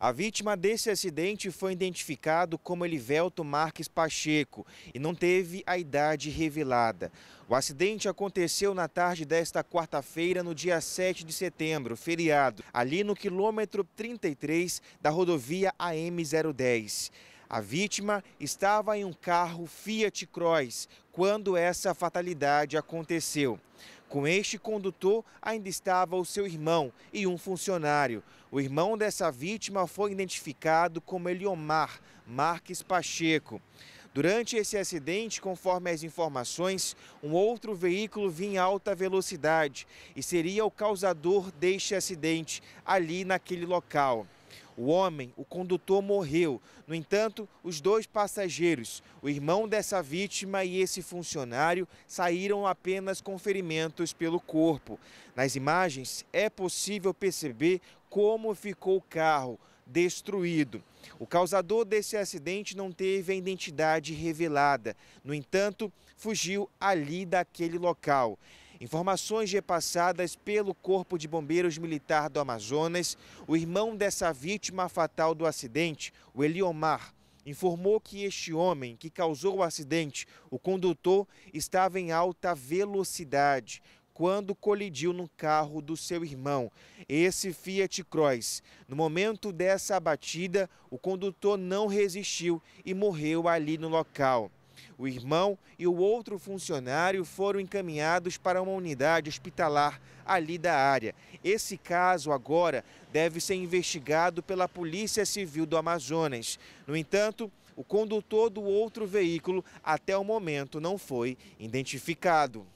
A vítima desse acidente foi identificado como Elivelto Marques Pacheco e não teve a idade revelada. O acidente aconteceu na tarde desta quarta-feira, no dia 7 de setembro, feriado, ali no quilômetro 33 da rodovia AM010. A vítima estava em um carro Fiat Cross quando essa fatalidade aconteceu. Com este condutor ainda estava o seu irmão e um funcionário. O irmão dessa vítima foi identificado como Eliomar Marques Pacheco. Durante esse acidente, conforme as informações, um outro veículo vinha em alta velocidade e seria o causador deste acidente ali naquele local. O homem, o condutor, morreu. No entanto, os dois passageiros, o irmão dessa vítima e esse funcionário, saíram apenas com ferimentos pelo corpo. Nas imagens, é possível perceber como ficou o carro destruído. O causador desse acidente não teve a identidade revelada. No entanto, fugiu ali daquele local. Informações repassadas pelo Corpo de Bombeiros Militar do Amazonas, o irmão dessa vítima fatal do acidente, o Eliomar, informou que este homem que causou o acidente, o condutor, estava em alta velocidade quando colidiu no carro do seu irmão, esse Fiat Cross. No momento dessa batida, o condutor não resistiu e morreu ali no local. O irmão e o outro funcionário foram encaminhados para uma unidade hospitalar ali da área. Esse caso agora deve ser investigado pela Polícia Civil do Amazonas. No entanto, o condutor do outro veículo até o momento não foi identificado.